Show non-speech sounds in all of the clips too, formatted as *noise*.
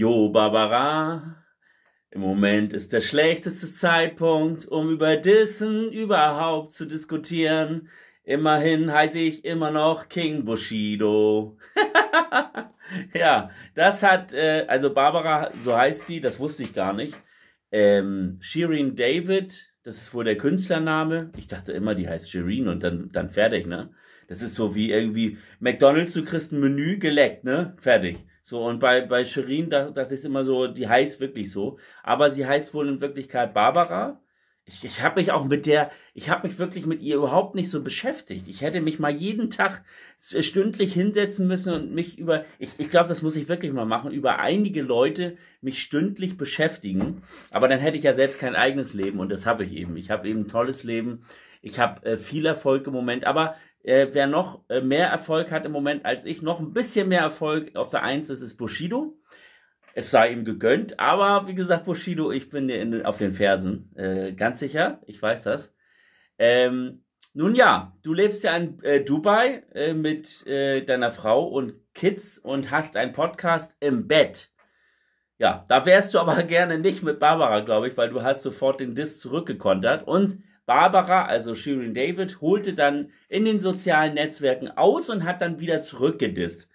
Jo, Barbara, im Moment ist der schlechteste Zeitpunkt, um über Dissen überhaupt zu diskutieren. Immerhin heiße ich immer noch King Bushido. *laughs* ja, das hat, äh, also Barbara, so heißt sie, das wusste ich gar nicht. Ähm, Shirin David, das ist wohl der Künstlername. Ich dachte immer, die heißt Shirin und dann, dann fertig, ne? Das ist so wie irgendwie McDonalds, du kriegst ein Menü geleckt, ne? Fertig. So, und bei, bei Shirin da, dachte ist immer so, die heißt wirklich so. Aber sie heißt wohl in Wirklichkeit Barbara. Ich, ich habe mich auch mit der, ich habe mich wirklich mit ihr überhaupt nicht so beschäftigt. Ich hätte mich mal jeden Tag stündlich hinsetzen müssen und mich über, ich, ich glaube, das muss ich wirklich mal machen, über einige Leute mich stündlich beschäftigen. Aber dann hätte ich ja selbst kein eigenes Leben und das habe ich eben. Ich habe eben ein tolles Leben. Ich habe äh, viel Erfolg im Moment, aber äh, wer noch äh, mehr Erfolg hat im Moment als ich, noch ein bisschen mehr Erfolg auf der Eins ist, ist Bushido. Es sei ihm gegönnt, aber wie gesagt, Bushido, ich bin dir in, auf den Fersen. Äh, ganz sicher, ich weiß das. Ähm, nun ja, du lebst ja in äh, Dubai äh, mit äh, deiner Frau und Kids und hast einen Podcast im Bett. Ja, da wärst du aber *laughs* gerne nicht mit Barbara, glaube ich, weil du hast sofort den Diss zurückgekontert und Barbara, also Shirin David, holte dann in den sozialen Netzwerken aus und hat dann wieder zurückgedisst.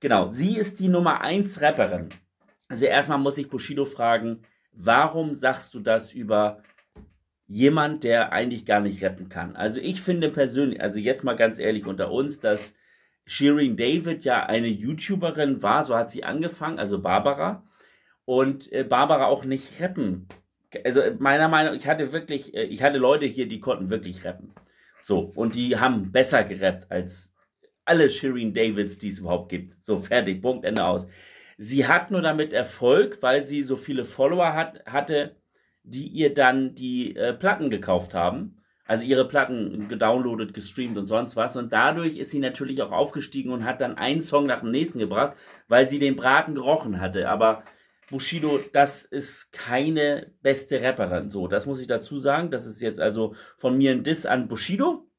Genau, sie ist die Nummer 1 Rapperin. Also erstmal muss ich Bushido fragen, warum sagst du das über jemand, der eigentlich gar nicht rappen kann? Also ich finde persönlich, also jetzt mal ganz ehrlich unter uns, dass Shirin David ja eine YouTuberin war, so hat sie angefangen, also Barbara, und äh, Barbara auch nicht rappen also äh, meiner Meinung, ich hatte wirklich, äh, ich hatte Leute hier, die konnten wirklich rappen. So, und die haben besser gerappt als alle Shireen Davids, die es überhaupt gibt. So, fertig, Punkt, Ende aus. Sie hat nur damit Erfolg, weil sie so viele Follower hat, hatte, die ihr dann die äh, Platten gekauft haben. Also ihre Platten gedownloadet, gestreamt und sonst was. Und dadurch ist sie natürlich auch aufgestiegen und hat dann einen Song nach dem nächsten gebracht, weil sie den Braten gerochen hatte. Aber Bushido, das ist keine beste Rapperin. So, das muss ich dazu sagen. Das ist jetzt also von mir ein Diss an Bushido,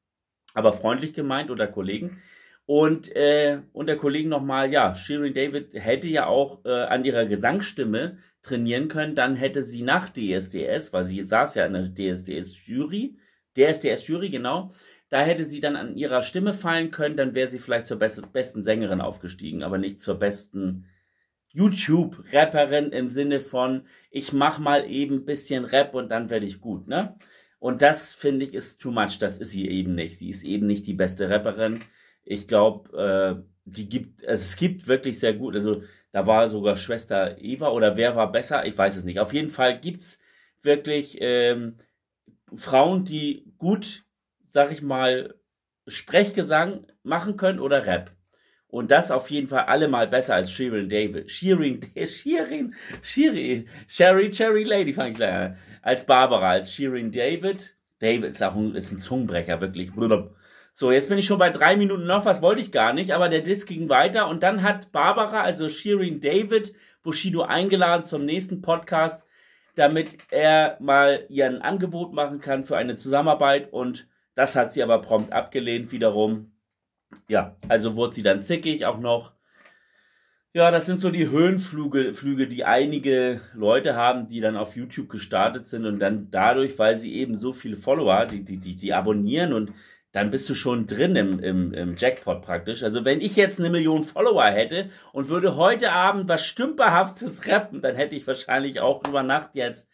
aber freundlich gemeint oder Kollegen. Und äh, unter Kollegen nochmal, ja, Shirin David hätte ja auch äh, an ihrer Gesangsstimme trainieren können. Dann hätte sie nach DSDS, weil sie saß ja in der DSDS-Jury, DSDS-Jury, genau, da hätte sie dann an ihrer Stimme fallen können. Dann wäre sie vielleicht zur besten Sängerin aufgestiegen, aber nicht zur besten YouTube-Rapperin im Sinne von, ich mache mal eben ein bisschen Rap und dann werde ich gut, ne? Und das finde ich ist too much. Das ist sie eben nicht. Sie ist eben nicht die beste Rapperin. Ich glaube, äh, die gibt, also es gibt wirklich sehr gut. Also da war sogar Schwester Eva oder wer war besser? Ich weiß es nicht. Auf jeden Fall gibt es wirklich ähm, Frauen, die gut, sag ich mal, Sprechgesang machen können oder Rap. Und das auf jeden Fall allemal besser als Shirin David. Shirin, *laughs* Shirin, Shirin, Sherry, Cherry Lady fange ich gleich äh, an. Als Barbara, als Shirin David. David ist auch ein, ist ein Zungenbrecher, wirklich. So, jetzt bin ich schon bei drei Minuten noch, was wollte ich gar nicht, aber der Disc ging weiter und dann hat Barbara, also Shirin David, Bushido eingeladen zum nächsten Podcast, damit er mal ihr ein Angebot machen kann für eine Zusammenarbeit und das hat sie aber prompt abgelehnt wiederum ja, also wurde sie dann zickig auch noch. Ja, das sind so die Höhenflüge, Flüge, die einige Leute haben, die dann auf YouTube gestartet sind und dann dadurch, weil sie eben so viele Follower, die, die, die, die abonnieren und dann bist du schon drin im, im, im Jackpot praktisch. Also wenn ich jetzt eine Million Follower hätte und würde heute Abend was Stümperhaftes *laughs* rappen, dann hätte ich wahrscheinlich auch über Nacht jetzt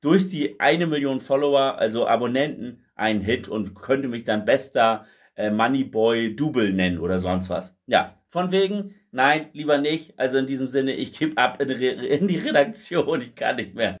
durch die eine Million Follower, also Abonnenten, einen Hit und könnte mich dann bester äh, Moneyboy Double nennen oder sonst was. Ja, von wegen, nein, lieber nicht. Also in diesem Sinne, ich gebe ab in, in die Redaktion, ich kann nicht mehr.